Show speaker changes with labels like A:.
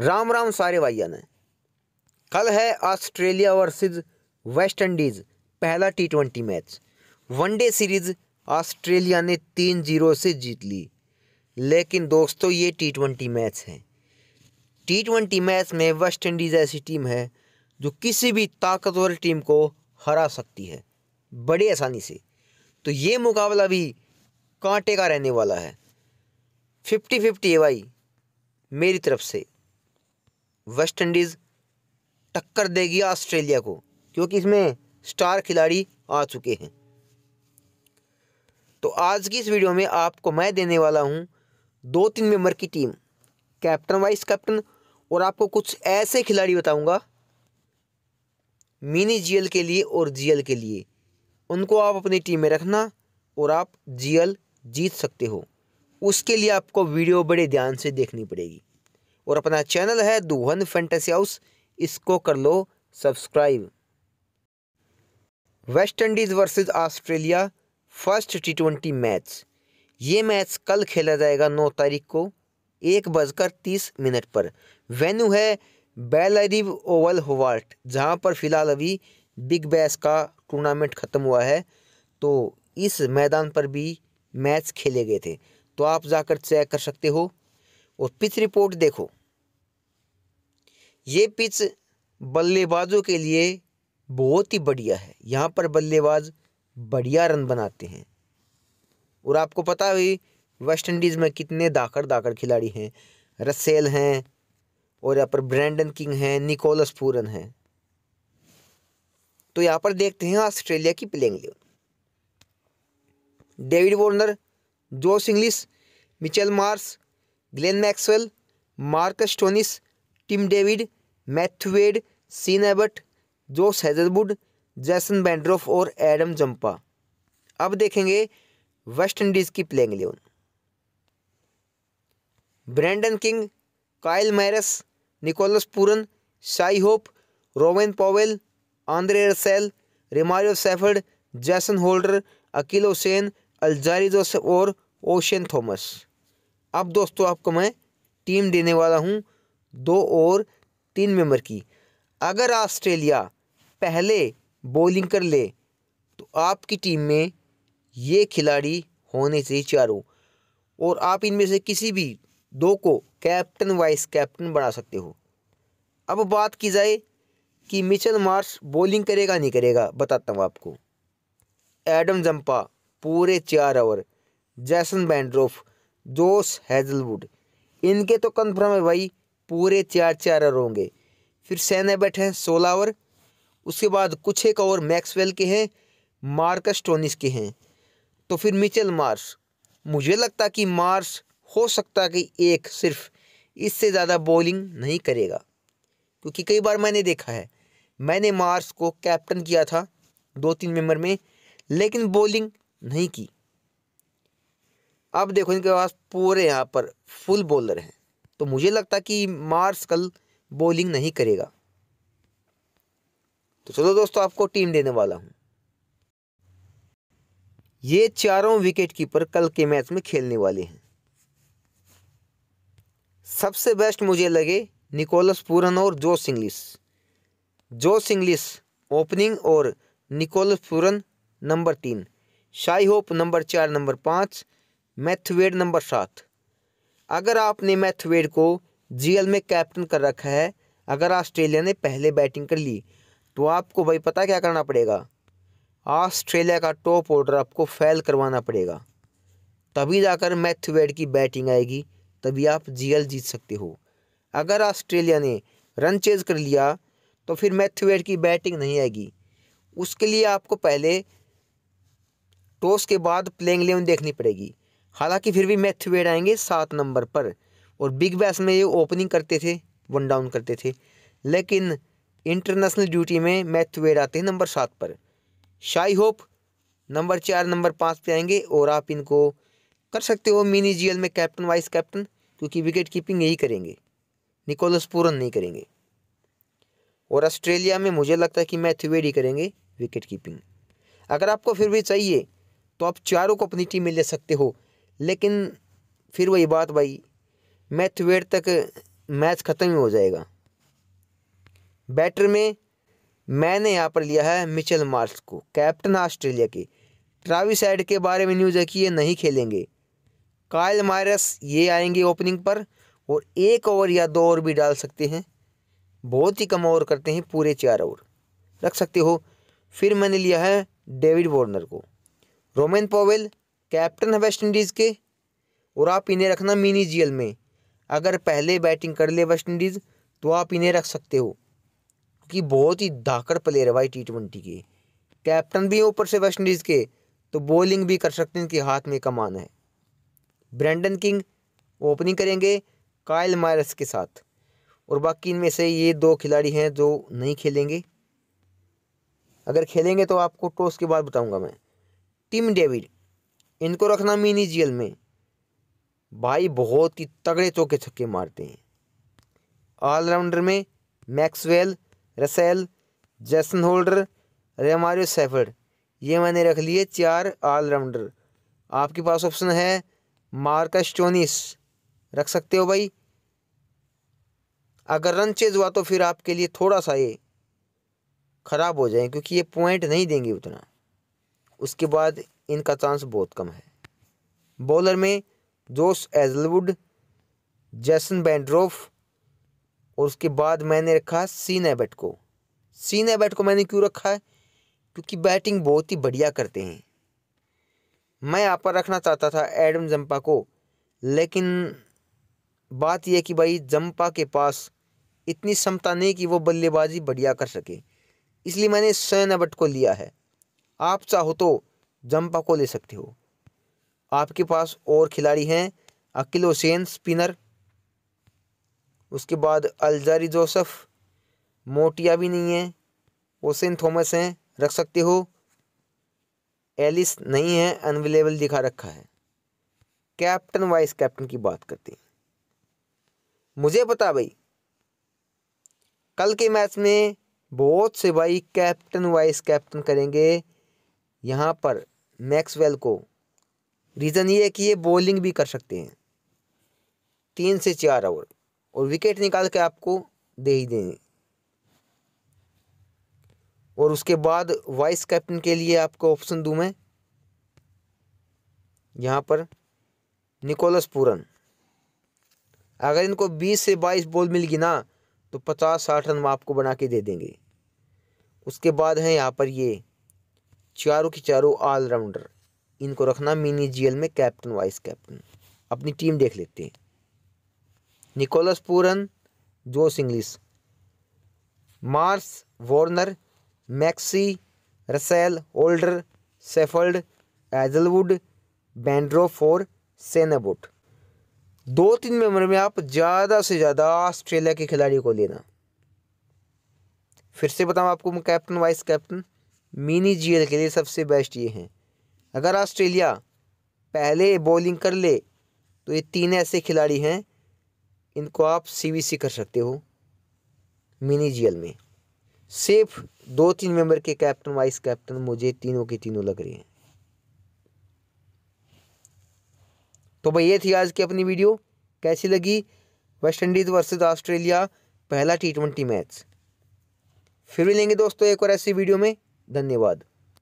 A: राम राम सारे भाइयों ने कल है ऑस्ट्रेलिया वर्सेस वेस्ट इंडीज़ पहला T twenty match one day series Australia ने तीन जीरो से जीत ली लेकिन दोस्तों ये टी ट्वेंटी मैच है टी ट्वेंटी मैच में वेस्ट इंडीज़ ऐसी टीम है जो किसी भी ताकतवर टीम को हरा सकती है बड़ी आसानी से तो ये मुकाबला भी कांटे का रहने वाला है फिफ्टी फिफ्टी है भाई मेरी तरफ से वेस्ट इंडीज़ टक्कर देगी ऑस्ट्रेलिया को क्योंकि इसमें स्टार खिलाड़ी आ चुके हैं तो आज की इस वीडियो में आपको मैं देने वाला हूं दो तीन मेंबर की टीम कैप्टन वाइस कैप्टन और आपको कुछ ऐसे खिलाड़ी बताऊंगा मिनी जीएल के लिए और जीएल के लिए उनको आप अपनी टीम में रखना और आप जीएल जीत सकते हो उसके लिए आपको वीडियो बड़े ध्यान से देखनी पड़ेगी और अपना चैनल है दुहन फैंटेसी हाउस इसको कर लो subscribe West Indies versus Australia first T twenty match ये मैच कल खेला जाएगा नौ तारीख को एक बजकर तीस मिनट पर वेन्यू है बेलरिव ओवल होवार्ट जहाँ पर फिलहाल अभी बिग बैस का टूर्नामेंट ख़त्म हुआ है तो इस मैदान पर भी मैच खेले गए थे तो आप जाकर चेक कर सकते हो और पिच रिपोर्ट देखो ये पिच बल्लेबाजों के लिए बहुत ही बढ़िया है यहाँ पर बल्लेबाज बढ़िया रन बनाते हैं और आपको पता भी वेस्ट इंडीज़ में कितने दाकड़ दाकड़ खिलाड़ी हैं रसेल हैं और यहाँ पर ब्रैंडन किंग हैं निकोलस पूरन हैं तो यहाँ पर देखते हैं ऑस्ट्रेलिया की playing eleven David Warner Josh Inglis Mitchell Marsh Glenn Maxwell Marcus Stoinis Tim David Matthew Wade Sean Abbott Josh Hazlewood Jason Behrendorff और एडम जंपा अब देखेंगे वेस्ट इंडीज़ की playing eleven Brandon King Kyle Mayers Nicholas Pooran Shai Hope Rovman Powell Andre Russell Romario Shepherd Jason Holder Akeal Hosein Alzarri Joseph और ocean Thomas अब दोस्तों आपको मैं team देने वाला हूँ दो और तीन मेंबर की अगर ऑस्ट्रेलिया पहले बॉलिंग कर ले तो आपकी टीम में ये खिलाड़ी होने से चारों और आप इनमें से किसी भी दो को कैप्टन वाइस कैप्टन बना सकते हो अब बात की जाए कि मिचल मार्श बॉलिंग करेगा नहीं करेगा बताता हूँ आपको एडम जम्पा पूरे चार ओवर जैसन बैंड्रोफ़ जोस हैजलवुड इनके तो कन्फर्म है भाई पूरे चार चार ओवर होंगे फिर सैन बैठे हैं सोलह ओवर उसके बाद कुछ एक ओवर मैक्सवेल के हैं मार्कस टोनिस के हैं तो फिर मिचेल मार्श मुझे लगता कि मार्श हो सकता कि एक सिर्फ इससे ज़्यादा बॉलिंग नहीं करेगा क्योंकि कई बार मैंने देखा है मैंने मार्स को कैप्टन किया था दो तीन मेंबर में लेकिन बॉलिंग नहीं की अब देखो इनके पास पूरे यहाँ पर फुल बॉलर हैं तो मुझे लगता कि मार्स कल बॉलिंग नहीं करेगा तो चलो दोस्तों आपको टीम देने वाला हूँ ये चारों विकेट कीपर कल के मैच में खेलने वाले हैं सबसे बेस्ट मुझे लगे निकोलस पूरन और Josh Inglis Josh Inglis opening और निकोलस पूरन नंबर तीन शाई होप नंबर चार नंबर पाँच मैथवेड नंबर सात अगर आपने मैथवेड को जीएल में कैप्टन कर रखा है अगर ऑस्ट्रेलिया ने पहले बैटिंग कर ली तो आपको भाई पता क्या करना पड़ेगा ऑस्ट्रेलिया का टॉप ऑर्डर आपको फैल करवाना पड़ेगा तभी जाकर मैथवेड की बैटिंग आएगी तभी आप जीएल जीत सकते हो अगर ऑस्ट्रेलिया ने रन चेज कर लिया तो फिर मैथवेड की बैटिंग नहीं आएगी उसके लिए आपको पहले टॉस के बाद प्लेइंग लेवन देखनी पड़ेगी हालांकि फिर भी मैथ्यू वेड आएंगे सात नंबर पर और बिग बैश में ये ओपनिंग करते थे वन डाउन करते थे लेकिन इंटरनेशनल ड्यूटी में मैथ्यू वेड आते हैं नंबर सात पर शाई होप नंबर चार नंबर पाँच पे आएंगे और आप इनको कर सकते हो मिनी जीएल में कैप्टन वाइस कैप्टन क्योंकि विकेट कीपिंग यही करेंगे निकोलस पूरन नहीं करेंगे और ऑस्ट्रेलिया में मुझे लगता है कि मैथ्यू वेड ही करेंगे विकेट कीपिंग अगर आपको फिर भी चाहिए तो आप चारों को अपनी टीम में ले सकते हो लेकिन फिर वही बात भाई मैथ वेट तक मैच ख़त्म ही हो जाएगा बैटर में मैंने यहाँ पर लिया है मिचेल मार्स को कैप्टन ऑस्ट्रेलिया के ट्राविस एड के बारे में न्यूज़ है कि ये नहीं खेलेंगे कायल मायरस ये आएंगे ओपनिंग पर और एक ओवर या दो ओवर भी डाल सकते हैं बहुत ही कम ओवर करते हैं पूरे चार ओवर रख सकते हो फिर मैंने लिया है डेविड वॉर्नर को रोमेन पोवेल कैप्टन है वेस्ट इंडीज़ के और आप इन्हें रखना मिनी जीएल में अगर पहले बैटिंग कर ले वेस्ट इंडीज़ तो आप इन्हें रख सकते हो क्योंकि बहुत ही धाकड़ प्लेयर है भाई टी ट्वेंटी के कैप्टन भी ऊपर से वेस्ट इंडीज़ के तो बॉलिंग भी कर सकते हैं इनके हाथ में कमान है ब्रैंडन किंग ओपनिंग करेंगे कायल मायरस के साथ और बाकी इनमें से ये दो खिलाड़ी हैं जो नहीं खेलेंगे अगर खेलेंगे तो आपको टॉस के बाद बताऊंगा मैं टिम डेविड इनको रखना मिनी जेल में भाई बहुत ही तगड़े चौके छक्के मारते हैं ऑलराउंडर में Maxwell Russell Jason Holder Romario Shepherd ये मैंने रख लिए चार ऑलराउंडर आपके पास ऑप्शन है मार्कस टोनिस रख सकते हो भाई अगर रन चेज हुआ तो फिर आपके लिए थोड़ा सा ये ख़राब हो जाए क्योंकि ये पॉइंट नहीं देंगे उतना उसके बाद इनका चांस बहुत कम है बॉलर में जोश एजलवुड जैसन बैंड्रोफ और उसके बाद मैंने रखा सीन एबेट को सीन एबेट को मैंने क्यों रखा है क्योंकि बैटिंग बहुत ही बढ़िया करते हैं मैं यहाँ पर रखना चाहता था एडम जम्पा को लेकिन बात यह कि भाई जम्पा के पास इतनी क्षमता नहीं कि वो बल्लेबाजी बढ़िया कर सके इसलिए मैंने सैन एबट को लिया है आप चाहो तो जंपा को ले सकते हो आपके पास और खिलाड़ी हैं अकिल हुसैन स्पिनर उसके बाद अलजारी जोसफ मोटिया भी नहीं है ओसेन थॉमस हैं रख सकते हो एलिस नहीं है अनवेलेबल दिखा रखा है कैप्टन वाइस कैप्टन की बात करते हैं मुझे पता भाई कल के मैच में बहुत से भाई कैप्टन वाइस कैप्टन करेंगे यहाँ पर मैक्सवेल को रीज़न ये है कि ये बॉलिंग भी कर सकते हैं तीन से चार ओवर और विकेट निकाल के आपको दे ही देंगे और उसके बाद वाइस कैप्टन के लिए आपको ऑप्शन दूँ मैं यहाँ पर निकोलस पूरन अगर इनको बीस से बाईस बॉल मिल गई ना तो पचास साठ रन आपको बना के दे देंगे उसके बाद हैं यहाँ पर ये चारों के चारों ऑलराउंडर इनको रखना मिनी जीएल में कैप्टन वाइस कैप्टन अपनी टीम देख लेते हैं Nicholas Pooran Josh Inglis Marsh Warner Maxi Russell Holder Shepherd Hazlewood Behrendorff और सेनाबुट दो तीन मेंबर में आप ज़्यादा से ज़्यादा ऑस्ट्रेलिया के खिलाड़ी को लेना फिर से बताऊँ आपको मैं captain vice captain mini GL के लिए सबसे बेस्ट ये हैं अगर ऑस्ट्रेलिया पहले बॉलिंग कर ले तो ये तीन ऐसे खिलाड़ी हैं इनको आप सीवीसी कर सकते हो मिनी जीएल में सिर्फ दो तीन मेंबर के कैप्टन वाइस कैप्टन मुझे तीनों के तीनों लग रहे हैं तो भाई ये थी आज की अपनी वीडियो कैसी लगी वेस्ट इंडीज़ वर्सेस ऑस्ट्रेलिया पहला टी ट्वेंटी मैच फिर भी लेंगे दोस्तों एक और ऐसी वीडियो में धन्यवाद